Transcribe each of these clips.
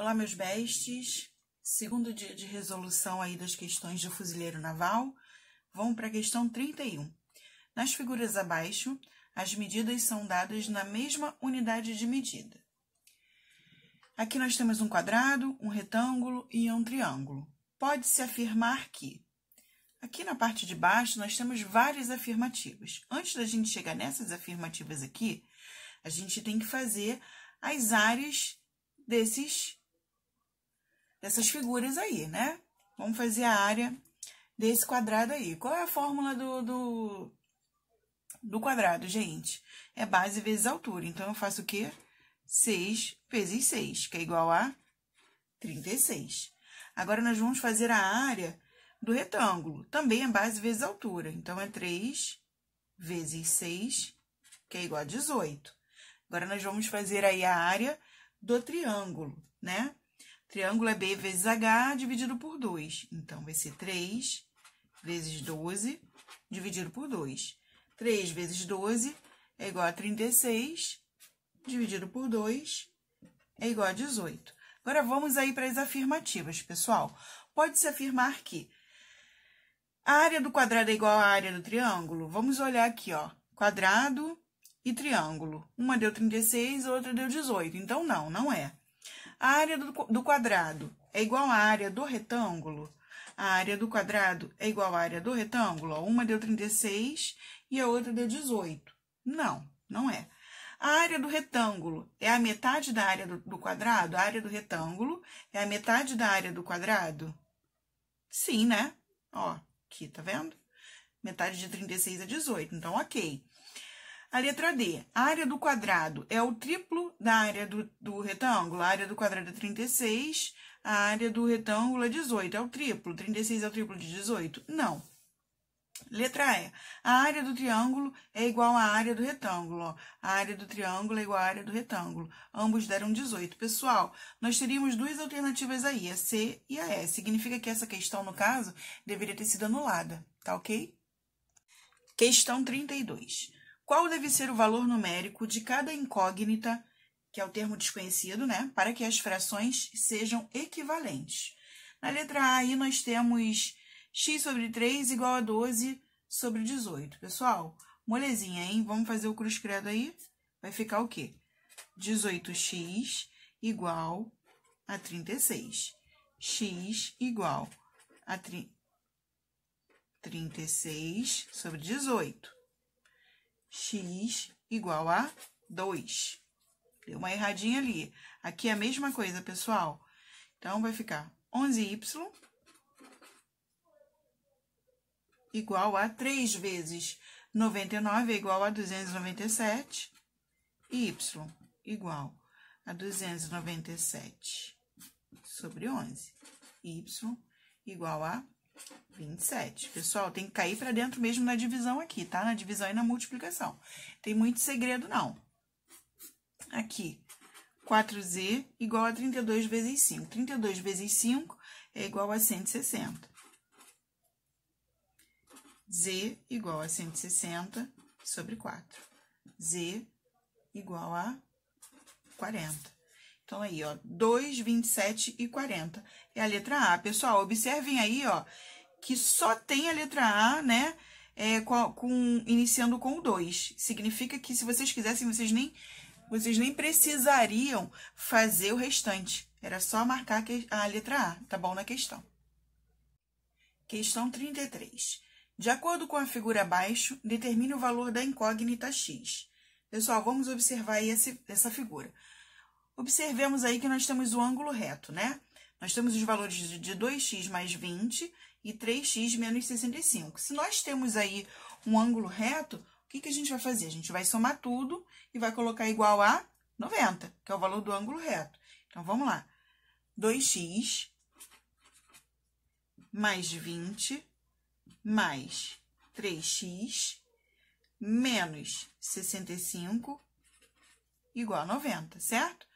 Olá, meus bestes. Segundo dia de resolução aí das questões de fuzileiro naval. Vamos para a questão 31. Nas figuras abaixo, as medidas são dadas na mesma unidade de medida. Aqui nós temos um quadrado, um retângulo e um triângulo. Pode-se afirmar que... Aqui na parte de baixo, nós temos várias afirmativas. Antes da gente chegar nessas afirmativas aqui, a gente tem que fazer as áreas desses dessas figuras aí, né? Vamos fazer a área desse quadrado aí. Qual é a fórmula do, do, do quadrado, gente? É base vezes altura. Então, eu faço o quê? 6 vezes 6, que é igual a 36. Agora, nós vamos fazer a área do retângulo. Também é base vezes altura. Então, é 3 vezes 6, que é igual a 18. Agora, nós vamos fazer aí a área do triângulo, né? Triângulo é B vezes H dividido por 2. Então, vai ser 3 vezes 12 dividido por 2. 3 vezes 12 é igual a 36, dividido por 2 é igual a 18. Agora, vamos aí para as afirmativas, pessoal. Pode-se afirmar que a área do quadrado é igual à área do triângulo? Vamos olhar aqui, ó. Quadrado e triângulo. Uma deu 36, a outra deu 18. Então, não, não é. A área do, quadrado é igual à área do retângulo? A área do quadrado é igual à área do retângulo? Uma deu 36 e a outra deu 18. Não, não é. A área do retângulo é a metade da área do, do, quadrado? A área do retângulo é a metade da área do quadrado? Sim, né? Ó, aqui, tá vendo? Metade de 36 é 18, então ok. A letra D, a área do quadrado é o triplo da área do, do retângulo. A área do quadrado é 36, a área do retângulo é 18. É o triplo. 36 é o triplo de 18? Não. Letra E. A área do triângulo é igual à área do retângulo. A área do triângulo é igual à área do retângulo. Ambos deram 18. Pessoal, nós teríamos duas alternativas aí, a é C e a E. Significa que essa questão, no caso, deveria ter sido anulada, tá ok? Questão 32 qual deve ser o valor numérico de cada incógnita, que é o termo desconhecido, né, para que as frações sejam equivalentes. Na letra A aí nós temos x sobre 3 igual a 12 sobre 18. Pessoal, molezinha, hein? Vamos fazer o cruz credo aí? Vai ficar o quê? 18x igual a 36. x igual a 36 sobre 18 x igual a 2. Deu uma erradinha ali. Aqui é a mesma coisa, pessoal. Então, vai ficar 11y igual a 3 vezes 99 é igual a 297, e y igual a 297 sobre 11, y igual a 27. Pessoal, tem que cair para dentro mesmo na divisão aqui, tá? Na divisão e na multiplicação. Tem muito segredo, não. Aqui, 4z igual a 32 vezes 5. 32 vezes 5 é igual a 160. z igual a 160 sobre 4. z igual a 40. Então, aí, ó, 2, 27 e 40 é a letra A. Pessoal, observem aí, ó, que só tem a letra A, né, é, com, com, iniciando com 2. Significa que se vocês quisessem, vocês nem, vocês nem precisariam fazer o restante. Era só marcar a letra A, tá bom, na questão. Questão 33. De acordo com a figura abaixo, determine o valor da incógnita x. Pessoal, vamos observar aí essa figura. Observemos aí que nós temos o ângulo reto, né? Nós temos os valores de 2x mais 20 e 3x menos 65. Se nós temos aí um ângulo reto, o que, que a gente vai fazer? A gente vai somar tudo e vai colocar igual a 90, que é o valor do ângulo reto. Então, vamos lá. 2x mais 20 mais 3x menos 65 igual a 90, certo?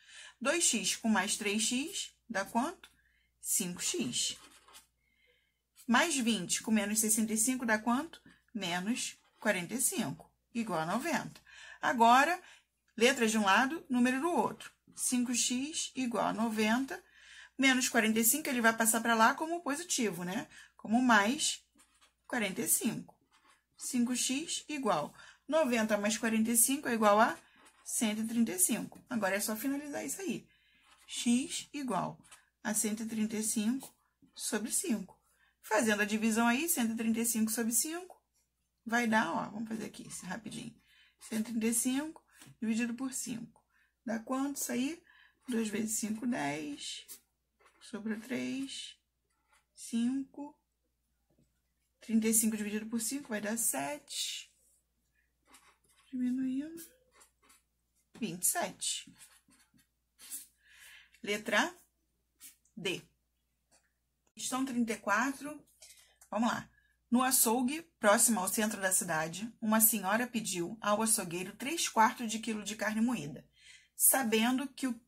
2x com mais 3x dá quanto? 5x. Mais 20 com menos 65 dá quanto? Menos 45, igual a 90. Agora, letras de um lado, número do outro. 5x igual a 90, menos 45, ele vai passar para lá como positivo, né? Como mais 45. 5x igual. 90 mais 45 é igual a 135. Agora é só finalizar isso aí. X igual a 135 sobre 5. Fazendo a divisão aí, 135 sobre 5, vai dar, ó, vamos fazer aqui rapidinho. 135 dividido por 5. Dá quanto isso aí? 2 vezes 5, 10. Sobre 3, 5. 35 dividido por 5 vai dar 7. Diminuindo. 27. Letra D. Questão 34. Vamos lá. No açougue, próximo ao centro da cidade, uma senhora pediu ao açougueiro 3 quartos de quilo de carne moída. Sabendo que, o,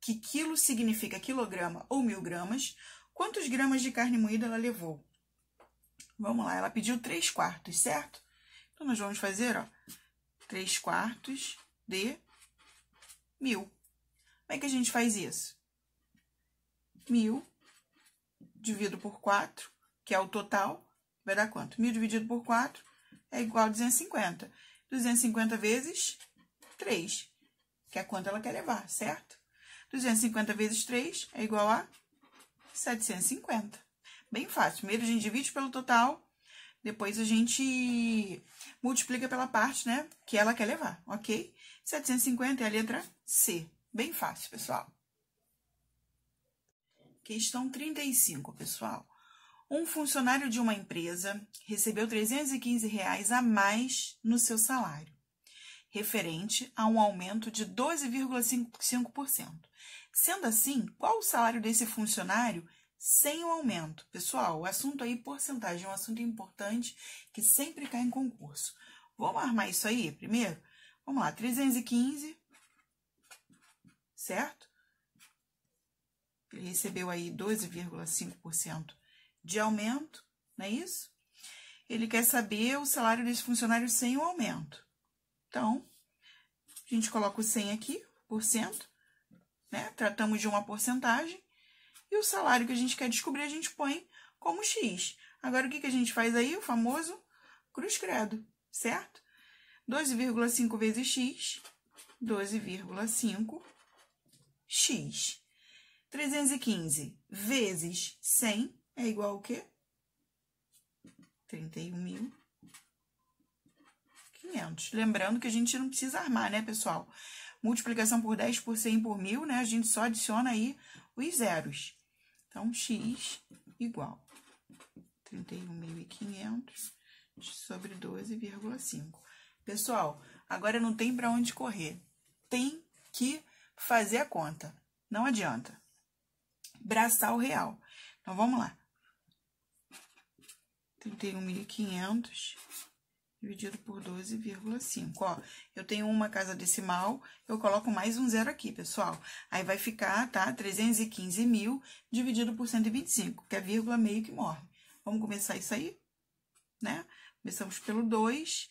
que quilo significa quilograma ou mil gramas, quantos gramas de carne moída ela levou? Vamos lá, ela pediu 3 quartos, certo? Então, nós vamos fazer, ó, 3 quartos de mil. Como é que a gente faz isso? Mil dividido por 4, que é o total, vai dar quanto? Mil dividido por 4 é igual a 250. 250 vezes 3, que é quanto ela quer levar, certo? 250 vezes 3 é igual a 750. Bem fácil. Primeiro a gente divide pelo total, depois a gente multiplica pela parte, né, que ela quer levar, ok? 750 é a letra C. Bem fácil, pessoal. Questão 35, pessoal. Um funcionário de uma empresa recebeu R$ 315 reais a mais no seu salário, referente a um aumento de 12,5%. Sendo assim, qual o salário desse funcionário sem o aumento? Pessoal, o assunto aí, porcentagem, é um assunto importante que sempre cai em concurso. Vamos armar isso aí primeiro? Vamos lá, 315, certo? Ele recebeu aí 12,5% de aumento, não é isso? Ele quer saber o salário desse funcionário sem o aumento. Então, a gente coloca o 100 aqui, por cento, né? Tratamos de uma porcentagem. E o salário que a gente quer descobrir, a gente põe como X. Agora, o que, que a gente faz aí? O famoso cruz credo, certo? 12,5 vezes x, 12,5 x. 315 vezes 100 é igual a quê? 31.500. Lembrando que a gente não precisa armar, né, pessoal? Multiplicação por 10, por 100, por 1.000, né? A gente só adiciona aí os zeros. Então, x igual 31.500 sobre 12,5. Pessoal, agora não tem para onde correr. Tem que fazer a conta. Não adianta. Braçal real. Então vamos lá. 31.500 dividido por 12,5. Ó, eu tenho uma casa decimal, eu coloco mais um zero aqui, pessoal. Aí vai ficar, tá? 315.000 mil dividido por 125, que é vírgula meio que morre. Vamos começar isso aí, né? Começamos pelo 2,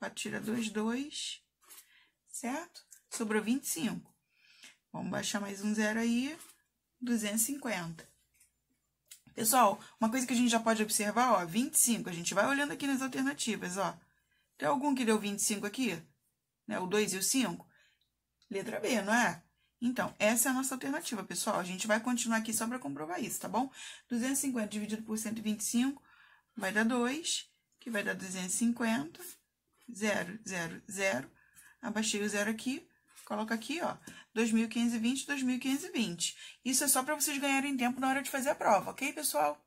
4 tira 2, 2, certo? Sobrou 25. Vamos baixar mais um zero aí, 250. Pessoal, uma coisa que a gente já pode observar, ó, 25, a gente vai olhando aqui nas alternativas, ó. Tem algum que deu 25 aqui? Né? O 2 e o 5? Letra B, não é? Então, essa é a nossa alternativa, pessoal. A gente vai continuar aqui só para comprovar isso, tá bom? 250 dividido por 125 vai dar 2, que vai dar 250 zero, zero, zero. Abaixei o zero aqui, coloca aqui, ó, 2.520, 2.520. Isso é só para vocês ganharem tempo na hora de fazer a prova, ok, pessoal?